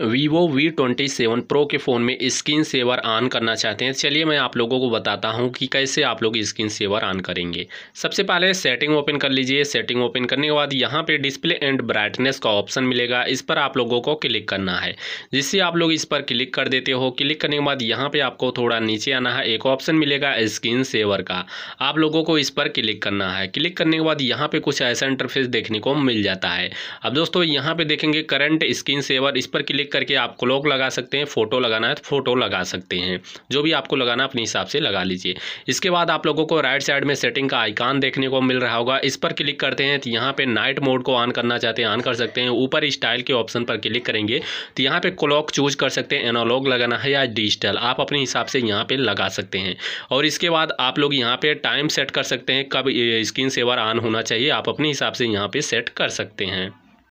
Vivo V twenty seven pro के phone में screen saver on करना चाहते हैं चलिए मैं आप लोगों को बताता हूं कि कैसे आप लोग स्क्रीन सेवर ऑन करेंगे सबसे पहले सेटिंग ओपन कर लीजिए सेटिंग ओपन करने के बाद यहां पे डिस्प्ले एंड ब्राइटनेस का ऑप्शन मिलेगा इस पर आप लोगों को क्लिक करना है जिससे आप लोग इस पर क्लिक कर देते हो क्लिक करने के बाद यहाँ पर आपको थोड़ा नीचे आना है एक ऑप्शन मिलेगा स्क्रीन सेवर का आप लोगों को इस पर क्लिक करना है क्लिक करने के बाद यहाँ पर कुछ ऐसा इंटरफेस देखने को मिल जाता है अब दोस्तों यहाँ पर देखेंगे करंट स्क्रीन सेवर इस पर क्लिक क्लिक करके आप क्लॉक लगा सकते हैं फ़ोटो लगाना है तो फ़ोटो लगा सकते हैं जो भी आपको लगाना अपने हिसाब से लगा लीजिए इसके बाद आप लोगों को राइट साइड में सेटिंग का आइकान देखने को मिल रहा होगा इस पर क्लिक करते हैं तो यहाँ पर नाइट मोड को ऑन करना चाहते हैं ऑन कर सकते हैं ऊपर स्टाइल के ऑप्शन पर क्लिक करेंगे तो यहाँ पर क्लॉक चूज कर सकते हैं एनोलॉग लगाना है या डिजिटल आप अपने हिसाब से यहाँ पर लगा सकते हैं और इसके बाद आप लोग यहाँ पर टाइम सेट कर सकते हैं कब स्क्रीन सेवर ऑन होना चाहिए आप अपने हिसाब से यहाँ पर सेट कर सकते हैं